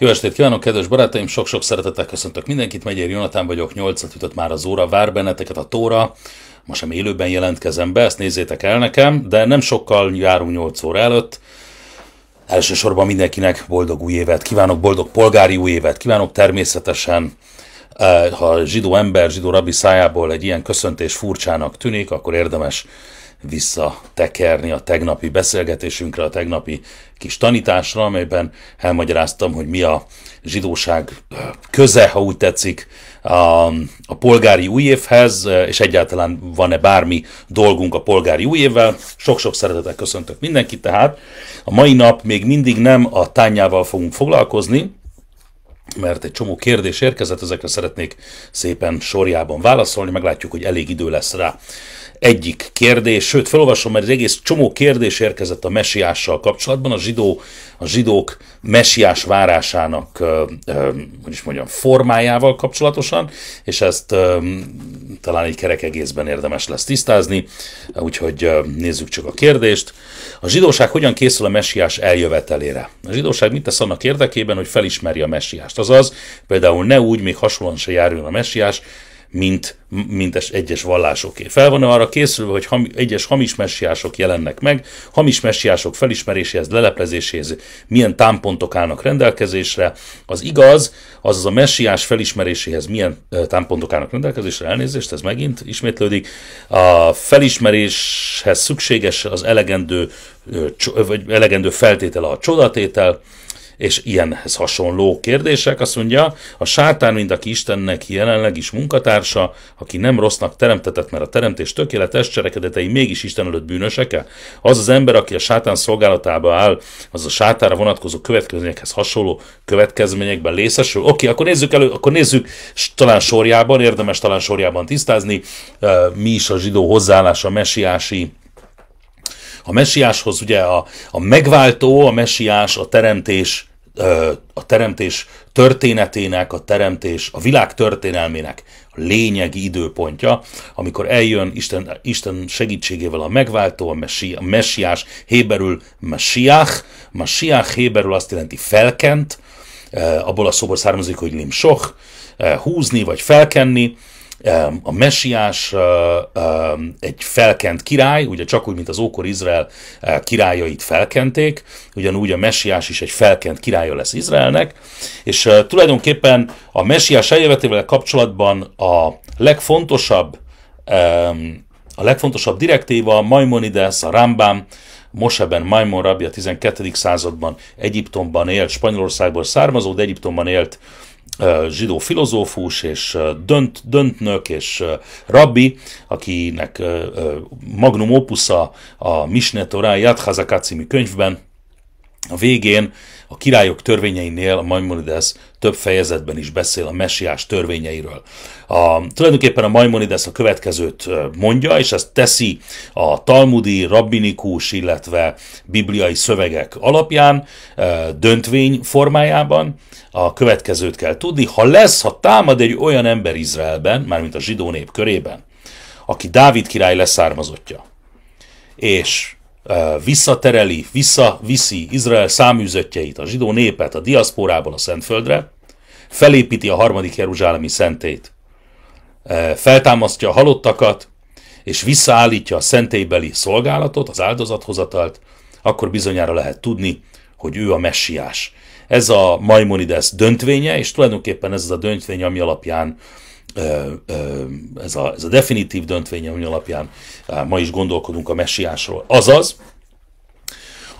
Jó estét kívánok, kedves barátaim! Sok-sok szeretettel köszöntök mindenkit. Megyér Jonatán vagyok, 8 ütött már az óra, vár benneteket a tóra. Ma sem élőben jelentkezem be, ezt nézzétek el nekem, de nem sokkal járunk 8 óra előtt. Elsősorban mindenkinek boldog új évet kívánok, boldog polgári új évet kívánok, természetesen eh, ha zsidó ember, zsidó rabbi szájából egy ilyen köszöntés furcsának tűnik, akkor érdemes visszatekerni a tegnapi beszélgetésünkre, a tegnapi kis tanításra, amelyben elmagyaráztam, hogy mi a zsidóság köze, ha úgy tetszik, a, a polgári újévhez, és egyáltalán van-e bármi dolgunk a polgári újévvel. Sok-sok szeretettel köszöntök mindenkit, tehát a mai nap még mindig nem a tányával fogunk foglalkozni, mert egy csomó kérdés érkezett, ezekre szeretnék szépen sorjában válaszolni, meglátjuk, hogy elég idő lesz rá egyik kérdés, sőt, felolvasom, mert egy egész csomó kérdés érkezett a mesiással kapcsolatban, a, zsidó, a zsidók mesiás várásának, hogy is mondjam, formájával kapcsolatosan, és ezt talán egy kerek egészben érdemes lesz tisztázni, úgyhogy nézzük csak a kérdést. A zsidóság hogyan készül a mesiás eljövetelére? A zsidóság mit tesz annak érdekében, hogy felismerje a mesiást? Azaz, például ne úgy, még hasonlóan se járjon a mesiás, mint, mint egyes vallásoké. Fel van arra készülve, hogy ham, egyes hamis messiások jelennek meg, hamis messiások felismeréséhez, leleplezéséhez milyen támpontok állnak rendelkezésre. Az igaz, azaz a messiás felismeréséhez milyen támpontok állnak rendelkezésre, elnézést, ez megint ismétlődik. A felismeréshez szükséges az elegendő, vagy elegendő feltétele a csodatétel, és ilyenhez hasonló kérdések. Azt mondja, a sátán, mind aki Istennek jelenleg is munkatársa, aki nem rossznak teremtetett, mert a teremtés tökéletes cselekedetei mégis Isten előtt -e? Az az ember, aki a sátán szolgálatába áll, az a sátára vonatkozó következményekhez hasonló következményekben részesül. Oké, okay, akkor nézzük elő, akkor nézzük talán sorjában, érdemes talán sorjában tisztázni, mi is a zsidó hozzáállása a mesiási a messiáshoz ugye a, a megváltó, a messiás, a teremtés, a teremtés történetének, a teremtés, a világ történelmének lényegi időpontja, amikor eljön Isten, Isten segítségével a megváltó, a, messi, a messiás, héberül messiach, messiach héberül azt jelenti felkent, abból a szóból származik, hogy limsoch, húzni vagy felkenni, a messiás egy felkent király, ugye csak úgy, mint az ókor Izrael királyait felkenték, ugyanúgy a messiás is egy felkent királya lesz Izraelnek, és tulajdonképpen a messiás eljövetével kapcsolatban a legfontosabb a legfontosabb direktíva a Maimonides, a Rambam, Moseben Maimon a 12. században Egyiptomban élt, Spanyolországból származó, de Egyiptomban élt zsidó filozófus, és dönt, döntnök, és rabbi, akinek magnum opusza a Misne Torah mi című könyvben, a végén a királyok törvényeinél a Maimonides több fejezetben is beszél a messiás törvényeiről. A, tulajdonképpen a Maimonides a következőt mondja, és ezt teszi a talmudi, rabbinikus, illetve bibliai szövegek alapján, döntvény formájában. A következőt kell tudni, ha lesz, ha támad egy olyan ember Izraelben, mármint a zsidó nép körében, aki Dávid király leszármazottja, és visszatereli, visszaviszi Izrael száműzöttjeit, a zsidó népet a diaszporából a Szentföldre, felépíti a harmadik Jeruzsálemi szentét, feltámasztja a halottakat, és visszaállítja a szentélybeli szolgálatot, az áldozathozatalt, akkor bizonyára lehet tudni, hogy ő a messiás. Ez a Maimonides döntvénye, és tulajdonképpen ez az a döntvény, ami alapján ez a, ez a definitív döntvény, ami alapján ma is gondolkodunk a messiásról. Azaz,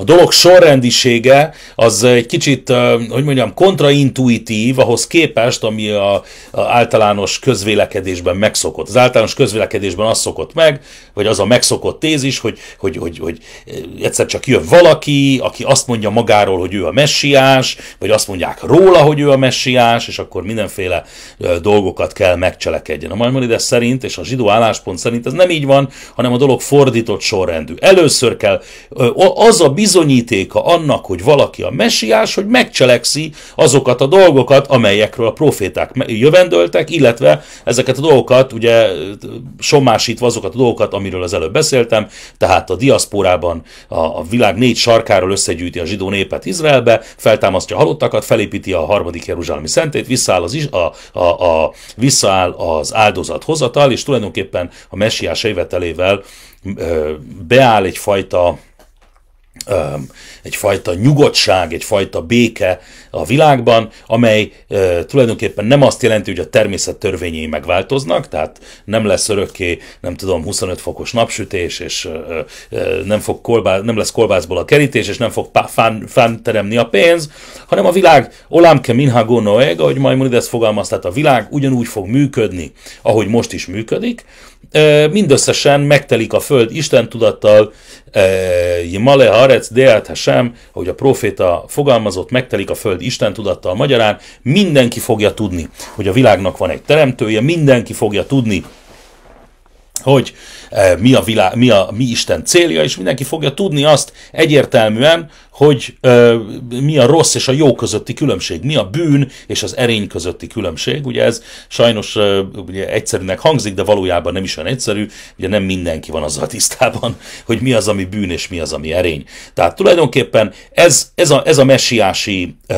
a dolog sorrendisége az egy kicsit, hogy mondjam, kontraintuitív ahhoz képest, ami a, a általános közvélekedésben megszokott. Az általános közvélekedésben az szokott meg, vagy az a megszokott tézis, hogy, hogy, hogy, hogy egyszer csak jön valaki, aki azt mondja magáról, hogy ő a messiás, vagy azt mondják róla, hogy ő a messiás, és akkor mindenféle dolgokat kell megcselekedjen. A Maimonides szerint és a zsidó álláspont szerint ez nem így van, hanem a dolog fordított sorrendű. Először kell az a bizonyos bizonyítéka annak, hogy valaki a messiás, hogy megcselekszi azokat a dolgokat, amelyekről a proféták jövendöltek, illetve ezeket a dolgokat, ugye somásítva azokat a dolgokat, amiről az előbb beszéltem, tehát a diaszporában a, világ négy sarkáról összegyűjti a zsidó népet Izraelbe, feltámasztja a halottakat, felépíti a harmadik Jeruzsálemi szentét, visszaáll az, is, a, a, a, visszaáll az hozatal, és tulajdonképpen a messiás évetelével beáll egyfajta egyfajta nyugodtság, egyfajta béke a világban, amely e, tulajdonképpen nem azt jelenti, hogy a természet törvényei megváltoznak, tehát nem lesz örökké, nem tudom, 25 fokos napsütés, és e, e, nem, fog kolbá, nem lesz kolbászból a kerítés, és nem fog fán, fán teremni a pénz, hanem a világ olámke minha gonoeg, ahogy Maimonides fogalmazta, a világ ugyanúgy fog működni, ahogy most is működik, mindösszesen megtelik a föld Isten tudattal, Jimale Harec Deat Hashem, ahogy a proféta fogalmazott, megtelik a föld Isten tudattal magyarán, mindenki fogja tudni, hogy a világnak van egy teremtője, mindenki fogja tudni, hogy E, mi, a világ, mi, a, mi Isten célja, és mindenki fogja tudni azt egyértelműen, hogy ö, e, mi a rossz és a jó közötti különbség, mi a bűn és az erény közötti különbség. Ugye ez sajnos ö, e, ugye egyszerűnek hangzik, de valójában nem is olyan egyszerű, ugye nem mindenki van azzal tisztában, hogy mi az, ami bűn és mi az, ami erény. Tehát tulajdonképpen ez, ez, a, ez a messiási, ö,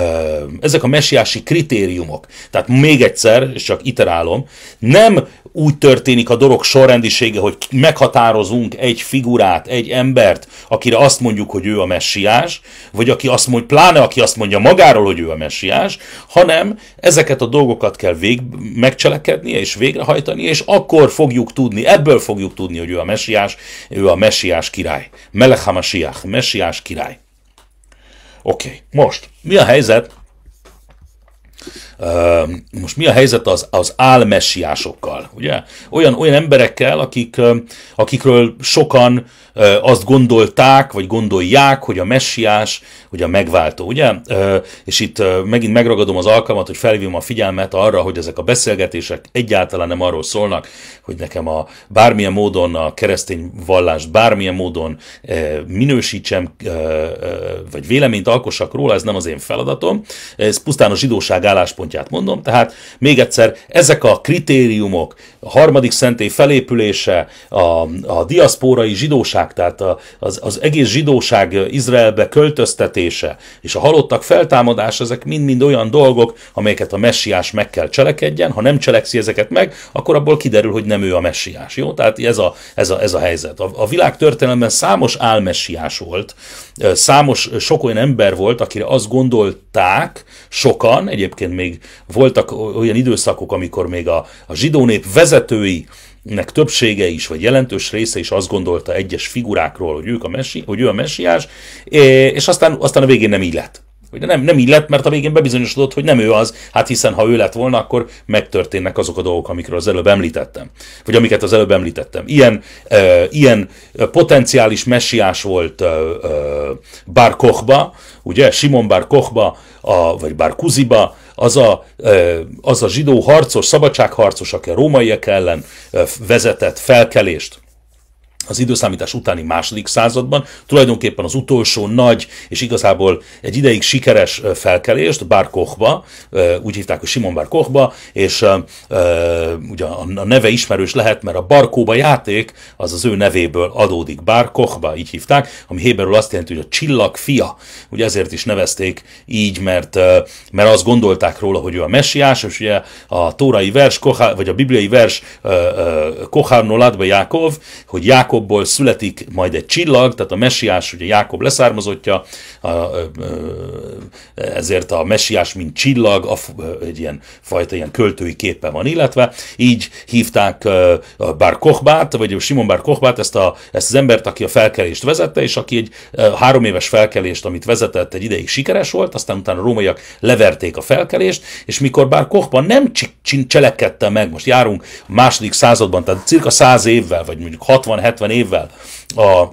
ezek a messiási kritériumok, tehát még egyszer, és csak iterálom, nem úgy történik a dolog sorrendisége, hogy meghatározunk egy figurát, egy embert, akire azt mondjuk, hogy ő a messiás, vagy aki azt mondja, pláne aki azt mondja magáról, hogy ő a messiás, hanem ezeket a dolgokat kell vég, megcselekednie és végrehajtani, és akkor fogjuk tudni, ebből fogjuk tudni, hogy ő a messiás, ő a messiás király. Melech messiás király. Oké, okay. most mi a helyzet most mi a helyzet az, az álmessiásokkal, ugye? Olyan, olyan emberekkel, akik, akikről sokan azt gondolták, vagy gondolják, hogy a messiás, hogy a megváltó, ugye? És itt megint megragadom az alkalmat, hogy felhívjam a figyelmet arra, hogy ezek a beszélgetések egyáltalán nem arról szólnak, hogy nekem a bármilyen módon a keresztény vallást bármilyen módon minősítsem, vagy véleményt alkossak róla, ez nem az én feladatom. Ez pusztán a zsidóság álláspont szempontját mondom. Tehát még egyszer, ezek a kritériumok, a harmadik szentély felépülése, a, a diaszpórai zsidóság, tehát a, az, az egész zsidóság Izraelbe költöztetése és a halottak feltámadás, ezek mind-mind olyan dolgok, amelyeket a messiás meg kell cselekedjen. Ha nem cselekszi ezeket meg, akkor abból kiderül, hogy nem ő a messiás. Jó? Tehát ez a, ez a, ez a helyzet. A, a világ történelemben számos álmessiás volt, számos, sok olyan ember volt, akire azt gondolták sokan, egyébként még voltak olyan időszakok, amikor még a, a zsidó nép vezetői, nek többsége is, vagy jelentős része is azt gondolta egyes figurákról, hogy, ők a mesi, hogy ő a messiás, és aztán, aztán a végén nem így lett. Ugye nem, nem így lett, mert a végén bebizonyosodott, hogy nem ő az, hát hiszen ha ő lett volna, akkor megtörténnek azok a dolgok, amikről az előbb említettem. Vagy amiket az előbb említettem. Ilyen, e, ilyen potenciális messiás volt e, e, Bar Kochba, ugye, Simon Bar Kochba, a, vagy Bar Kuziba, az a, az a zsidó harcos, szabadságharcos, aki a rómaiak ellen vezetett felkelést, az időszámítás utáni második században, tulajdonképpen az utolsó nagy és igazából egy ideig sikeres felkelést Bár Kochba, úgy hívták, hogy Simon Bár Kochba, és ugye a neve ismerős lehet, mert a Barkóba játék az az ő nevéből adódik, Bár Kochba, így hívták, ami héberül azt jelenti, hogy a csillag fia, ugye ezért is nevezték így, mert, mert azt gondolták róla, hogy ő a messiás, és ugye a tórai vers, vagy a bibliai vers Kochár Jákov, hogy Jákov Jákobból születik majd egy csillag, tehát a messiás, ugye Jákob leszármazottja, ezért a messiás, mint csillag, egy ilyen fajta ilyen költői képe van illetve. Így hívták Bar Kochbát, vagy Simon Bar Kochbát, ezt, a, ezt az embert, aki a felkelést vezette, és aki egy három éves felkelést, amit vezetett, egy ideig sikeres volt, aztán utána a rómaiak leverték a felkelést, és mikor Bar Kochba nem cselekedte meg, most járunk második században, tehát cirka száz évvel, vagy mondjuk 70 évvel a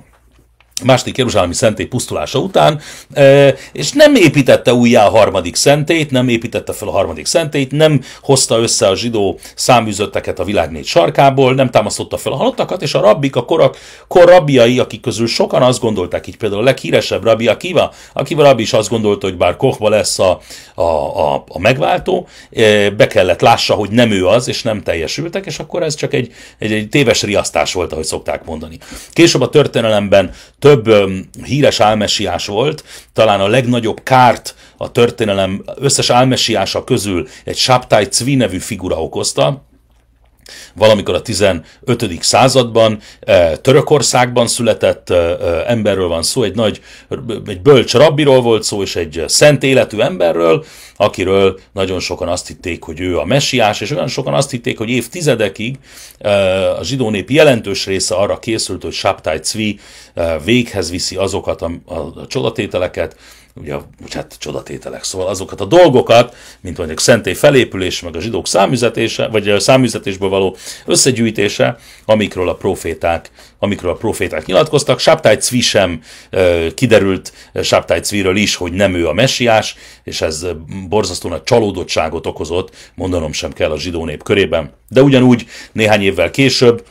második Jeruzsálemi szentély pusztulása után, e, és nem építette újjá a harmadik szentét, nem építette fel a harmadik szentét, nem hozta össze a zsidó száműzötteket a világ négy sarkából, nem támasztotta fel a halottakat, és a rabbik, a korak, rabbiai, akik közül sokan azt gondolták, így például a leghíresebb rabbi Akiva, Akiva rabbi is azt gondolta, hogy bár Kochba lesz a, a, a, a megváltó, e, be kellett lássa, hogy nem ő az, és nem teljesültek, és akkor ez csak egy, egy, egy téves riasztás volt, ahogy szokták mondani. Később a történelemben több híres álmesiás volt, talán a legnagyobb kárt a történelem összes álmesiása közül egy Sabtai Cvi nevű figura okozta, valamikor a 15. században eh, Törökországban született eh, eh, emberről van szó, egy nagy, egy bölcs rabbiról volt szó, és egy szent életű emberről, akiről nagyon sokan azt hitték, hogy ő a messiás, és olyan sokan azt hitték, hogy évtizedekig a zsidó nép jelentős része arra készült, hogy Sabtai Cvi véghez viszi azokat a, a, a csodatételeket, ugye, hát csodatételek, szóval azokat a dolgokat, mint mondjuk szentély felépülés, meg a zsidók számüzetése, vagy a számüzetésből való összegyűjtése, amikről a proféták, amikről a proféták nyilatkoztak. Sáptáj Cvi sem kiderült Sáptáj Cviről is, hogy nem ő a messiás, és ez borzasztóan a csalódottságot okozott, mondanom sem kell a zsidó nép körében. De ugyanúgy néhány évvel később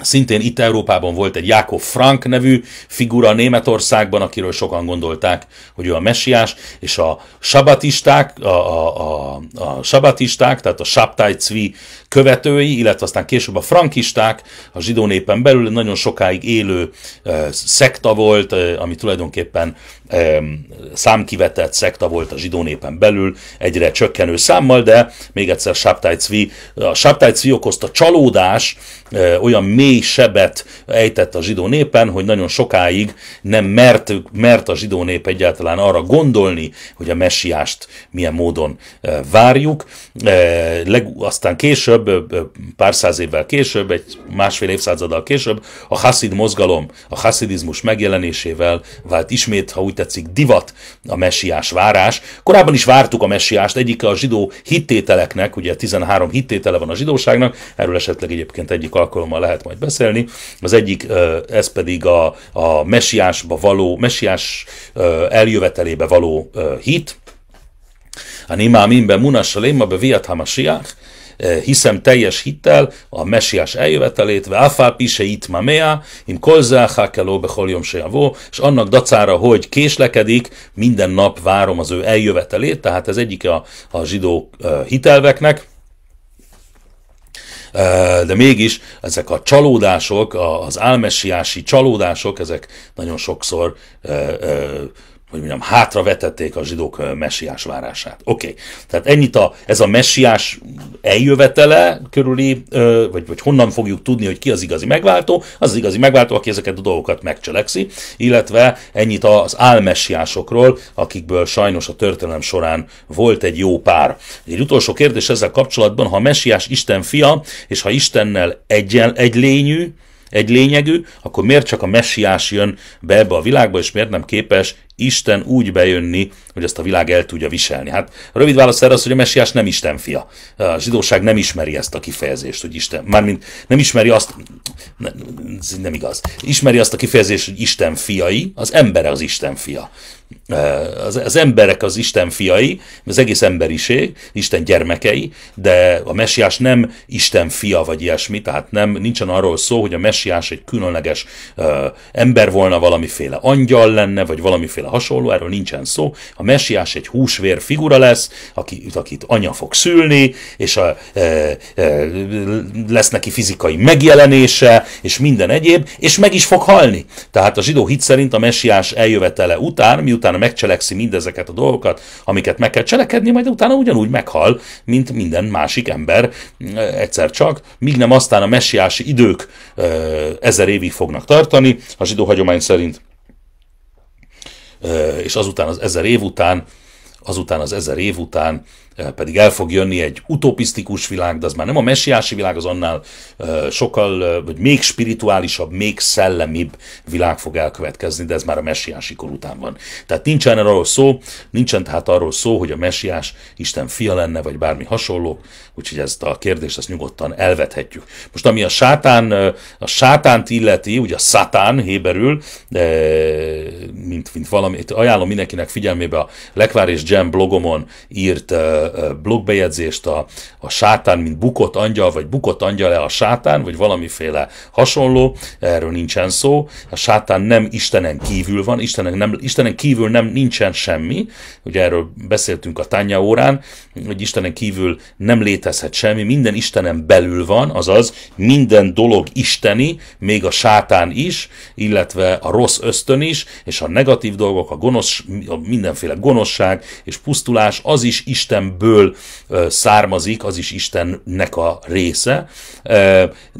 Szintén itt Európában volt egy Jákob Frank nevű figura Németországban, akiről sokan gondolták, hogy ő a messiás, és a sabatisták, a, a, a, a sabatisták, tehát a Sabtai Cvi követői, illetve aztán később a frankisták, a zsidó népen belül nagyon sokáig élő e, szekta volt, e, ami tulajdonképpen e, számkivetett szekta volt a zsidó népen belül, egyre csökkenő számmal, de még egyszer Sabtai Cvi, a Sabtai Cvi okozta csalódás, e, olyan mély mély sebet ejtett a zsidó népen, hogy nagyon sokáig nem mert, mert a zsidó nép egyáltalán arra gondolni, hogy a messiást milyen módon eh, várjuk. Eh, aztán később, eh, pár száz évvel később, egy másfél évszázaddal később a haszid mozgalom, a haszidizmus megjelenésével vált ismét, ha úgy tetszik, divat a messiás várás. Korábban is vártuk a messiást, egyik a zsidó hittételeknek, ugye 13 hittétele van a zsidóságnak, erről esetleg egyébként egyik alkalommal lehet majd beszélni. Az egyik, ez pedig a, a messiásba való, messiás eljövetelébe való hit. A nimám imben munassa léma be viat hiszem teljes hittel a messiás eljövetelét, ve afál pise itt mamea, im kolzá hákeló beholjom se és annak dacára, hogy késlekedik, minden nap várom az ő eljövetelét, tehát ez egyik a, a zsidó hitelveknek, de mégis ezek a csalódások, az álmessiási csalódások, ezek nagyon sokszor hogy mondjam, hátra vetették a zsidók messiás várását. Oké, okay. tehát ennyit a, ez a messiás eljövetele körüli, vagy, vagy honnan fogjuk tudni, hogy ki az igazi megváltó, az, az igazi megváltó, aki ezeket a dolgokat megcselekszi, illetve ennyit az álmessiásokról, akikből sajnos a történelem során volt egy jó pár. Egy utolsó kérdés ezzel kapcsolatban, ha a messiás Isten fia, és ha Istennel egyen, egy lényű, egy lényegű, akkor miért csak a messiás jön be ebbe a világba, és miért nem képes Isten úgy bejönni, hogy ezt a világ el tudja viselni. Hát a rövid válasz erre az, hogy a messiás nem Isten fia. A zsidóság nem ismeri ezt a kifejezést, hogy Isten, mármint nem ismeri azt, Ez nem igaz, ismeri azt a kifejezést, hogy Isten fiai, az ember az Isten fia. Az, az emberek az Isten fiai, az egész emberiség, Isten gyermekei, de a messiás nem Isten fia vagy ilyesmi, tehát nem, nincsen arról szó, hogy a messiás egy különleges uh, ember volna, valamiféle angyal lenne, vagy valamiféle hasonló, erről nincsen szó. A messiás egy húsvér figura lesz, aki, akit anya fog szülni, és a, e, e, lesz neki fizikai megjelenése, és minden egyéb, és meg is fog halni. Tehát a zsidó hit szerint a messiás eljövetele után, miután megcselekszi mindezeket a dolgokat, amiket meg kell cselekedni, majd utána ugyanúgy meghal, mint minden másik ember e, egyszer csak, míg nem aztán a messiási idők e, ezer évig fognak tartani, a zsidó hagyomány szerint és azután az ezer év után, azután az ezer év után Eh, pedig el fog jönni egy utopisztikus világ, de az már nem a messiási világ, az annál eh, sokkal, eh, vagy még spirituálisabb, még szellemibb világ fog elkövetkezni, de ez már a messiási kor után van. Tehát nincsen arról szó, nincsen tehát arról szó, hogy a messiás Isten fia lenne, vagy bármi hasonló, úgyhogy ezt a kérdést ezt nyugodtan elvethetjük. Most ami a sátán, a sátánt illeti, ugye a szatán héberül, mint, mint valami, ajánlom mindenkinek figyelmébe a Lekvár és Jam blogomon írt blogbejegyzést a, a sátán, mint bukott angyal, vagy bukott angyal-e a sátán, vagy valamiféle hasonló, erről nincsen szó. A sátán nem Istenen kívül van, Istenen, nem, Istenen kívül nem nincsen semmi, ugye erről beszéltünk a tánya órán, hogy Istenen kívül nem létezhet semmi, minden Istenen belül van, azaz minden dolog isteni, még a sátán is, illetve a rossz ösztön is, és a negatív dolgok, a gonosz, a mindenféle gonoszság és pusztulás, az is Isten ből származik, az is Istennek a része.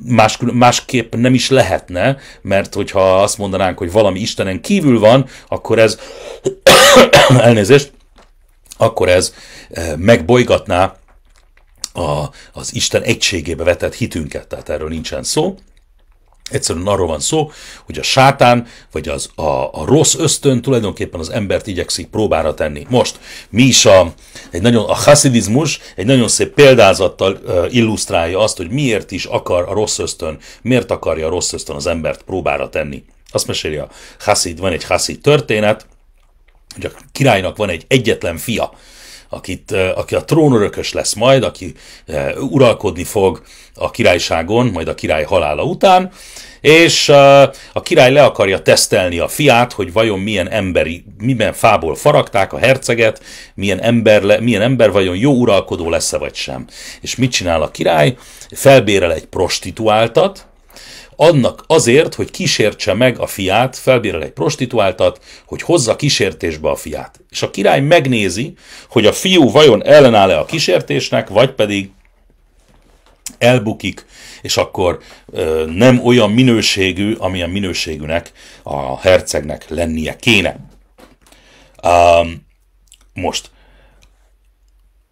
Más, másképp nem is lehetne, mert hogyha azt mondanánk, hogy valami Istenen kívül van, akkor ez elnézést, akkor ez megbolygatná a, az Isten egységébe vetett hitünket, tehát erről nincsen szó. Egyszerűen arról van szó, hogy a sátán, vagy az, a, a rossz ösztön tulajdonképpen az embert igyekszik próbára tenni. Most, mi is a, egy nagyon, a haszidizmus egy nagyon szép példázattal illusztrálja azt, hogy miért is akar a rossz ösztön, miért akarja a rossz ösztön az embert próbára tenni. Azt meséli a haszid, van egy haszid történet, hogy a királynak van egy egyetlen fia, akit, aki a trónörökös lesz majd, aki uralkodni fog a királyságon, majd a király halála után, és a király le akarja tesztelni a fiát, hogy vajon milyen emberi, miben fából faragták a herceget, milyen ember, le, milyen ember vajon jó uralkodó lesz-e vagy sem. És mit csinál a király? Felbérel egy prostituáltat, annak azért, hogy kísértse meg a fiát, felbérel egy prostituáltat, hogy hozza kísértésbe a fiát. És a király megnézi, hogy a fiú vajon ellenáll-e a kísértésnek, vagy pedig elbukik, és akkor ö, nem olyan minőségű, amilyen minőségűnek a hercegnek lennie kéne. Um, most,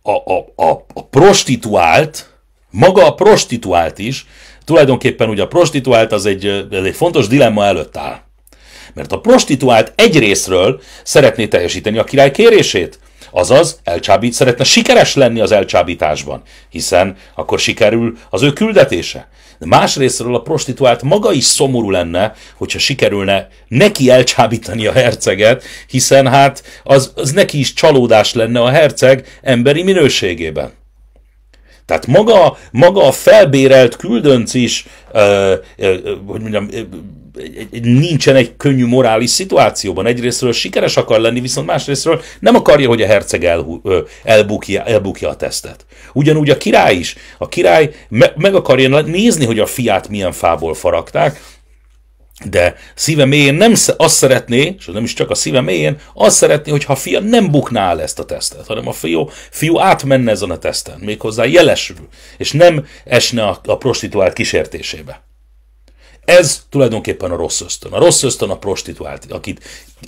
a, a, a, a prostituált, maga a prostituált is tulajdonképpen ugye a prostituált az egy, ez egy fontos dilemma előtt áll. Mert a prostituált egy részről szeretné teljesíteni a király kérését, azaz elcsábít, szeretne sikeres lenni az elcsábításban, hiszen akkor sikerül az ő küldetése. De másrésztről a prostituált maga is szomorú lenne, hogyha sikerülne neki elcsábítani a herceget, hiszen hát az, az neki is csalódás lenne a herceg emberi minőségében. Tehát maga, maga a felbérelt küldönc is, ö, ö, hogy mondjam, nincsen egy könnyű morális szituációban. Egyrésztről sikeres akar lenni, viszont másrésztről nem akarja, hogy a herceg el, elbukja, elbukja a tesztet. Ugyanúgy a király is. A király me, meg akarja nézni, hogy a fiát milyen fából faragták, de szíve mélyén nem azt szeretné, és nem is csak a szíve mélyén, azt szeretné, hogyha a fia nem bukná el ezt a tesztet, hanem a fiú, fiú átmenne ezen a teszten, méghozzá jelesül, és nem esne a, a prostituált kísértésébe. Ez tulajdonképpen a rossz ösztön. A rossz ösztön a prostituált, akit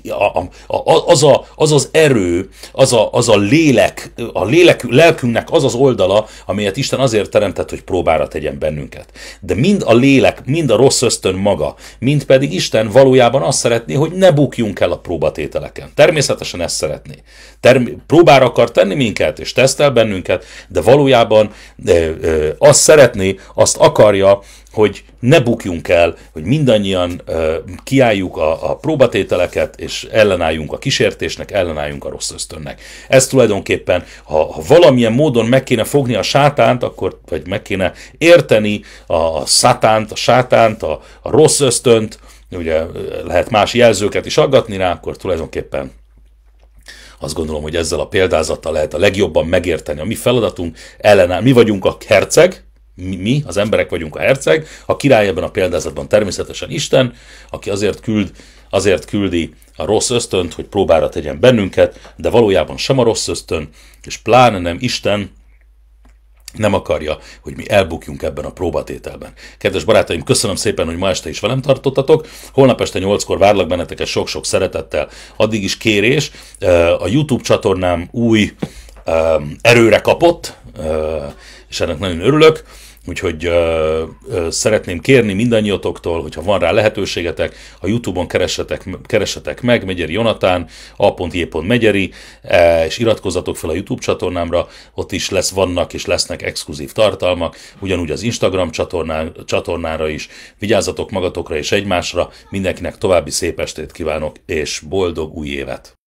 a, a, a, az, a, az az erő, az a, az a lélek, a lélek, lelkünknek az az oldala, amelyet Isten azért teremtett, hogy próbára tegyen bennünket. De mind a lélek, mind a rossz ösztön maga, mind pedig Isten valójában azt szeretné, hogy ne bukjunk el a próbatételeken. Természetesen ezt szeretné. Term- próbára akar tenni minket, és tesztel bennünket, de valójában ö, ö, azt szeretné, azt akarja, hogy ne bukjunk el, hogy mindannyian uh, kiálljuk a, a próbatételeket, és ellenálljunk a kísértésnek, ellenálljunk a rossz ösztönnek. Ez tulajdonképpen, ha, ha valamilyen módon meg kéne fogni a sátánt, akkor, vagy meg kéne érteni a, a szátánt, a sátánt, a, a rossz ösztönt, ugye lehet más jelzőket is aggatni rá, akkor tulajdonképpen azt gondolom, hogy ezzel a példázattal lehet a legjobban megérteni a mi feladatunk, ellenáll, mi vagyunk a herceg, mi, az emberek vagyunk a herceg, a király ebben a példázatban természetesen Isten, aki azért küld, azért küldi a rossz ösztönt, hogy próbára tegyen bennünket, de valójában sem a rossz ösztön, és pláne nem Isten, nem akarja, hogy mi elbukjunk ebben a próbatételben. Kedves barátaim, köszönöm szépen, hogy ma este is velem tartottatok. Holnap este 8-kor várlak benneteket sok-sok szeretettel. Addig is kérés, a YouTube csatornám új erőre kapott, és ennek nagyon örülök. Úgyhogy ö, ö, szeretném kérni mindannyiatoktól, hogyha van rá lehetőségetek, a Youtube-on keresetek, keresetek meg, Megyeri Jonatán, a.j.megyeri, e, és iratkozzatok fel a Youtube csatornámra, ott is lesz, vannak és lesznek exkluzív tartalmak, ugyanúgy az Instagram csatornán, csatornára is. Vigyázzatok magatokra és egymásra, mindenkinek további szép estét kívánok, és boldog új évet!